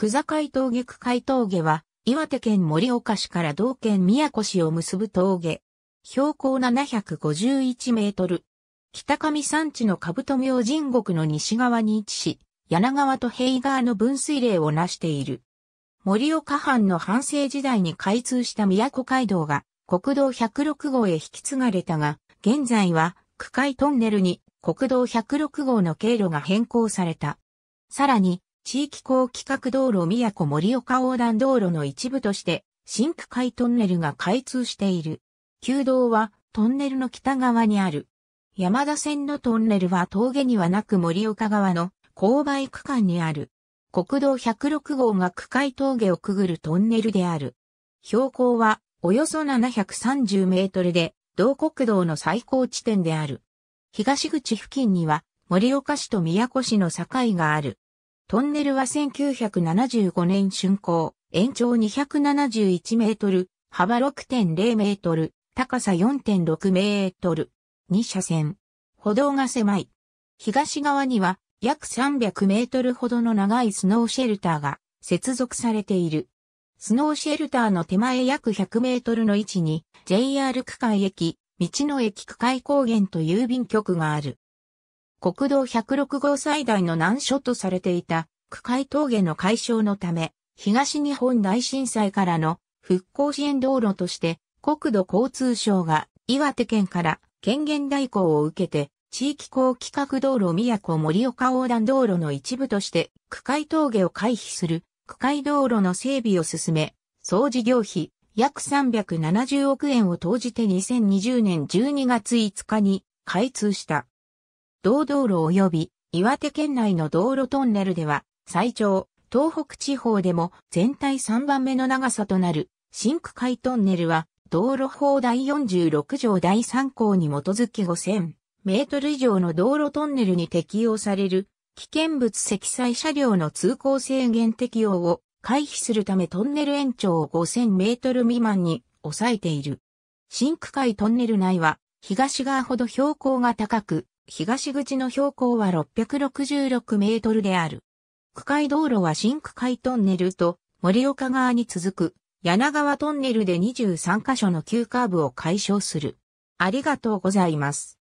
久座海峠区海峠は、岩手県盛岡市から道県宮古市を結ぶ峠。標高751メートル。北上山地の兜明神国の西側に位置し、柳川と平川の分水嶺をなしている。盛岡藩の藩政時代に開通した宮古街道が国道106号へ引き継がれたが、現在は区海トンネルに国道106号の経路が変更された。さらに、地域高規格道路宮古森岡横断道路の一部として、新区海トンネルが開通している。旧道はトンネルの北側にある。山田線のトンネルは峠にはなく森岡側の勾配区間にある。国道106号が区海峠をくぐるトンネルである。標高はおよそ730メートルで、同国道の最高地点である。東口付近には森岡市と宮古市の境がある。トンネルは1975年竣工、延長271メートル、幅6.0メートル、高さ4.6メートル。2車線。歩道が狭い。東側には約300メートルほどの長いスノーシェルターが接続されている。スノーシェルターの手前約100メートルの位置に JR 区間駅、道の駅区間高原と郵便局がある。国道106号最大の難所とされていた、区海峠の解消のため、東日本大震災からの復興支援道路として、国土交通省が岩手県から権限代行を受けて、地域公規格道路宮古森岡横断道路の一部として、区海峠を回避する区海道路の整備を進め、総事業費約370億円を投じて2020年12月5日に開通した。道道路及び岩手県内の道路トンネルでは最長、東北地方でも全体3番目の長さとなる新区海トンネルは道路法第46条第3項に基づき5000メートル以上の道路トンネルに適用される危険物積載車両の通行制限適用を回避するためトンネル延長を5000メートル未満に抑えている。新区海トンネル内は東側ほど標高が高く東口の標高は666メートルである。区海道路は新区海トンネルと森岡側に続く柳川トンネルで23カ所の急カーブを解消する。ありがとうございます。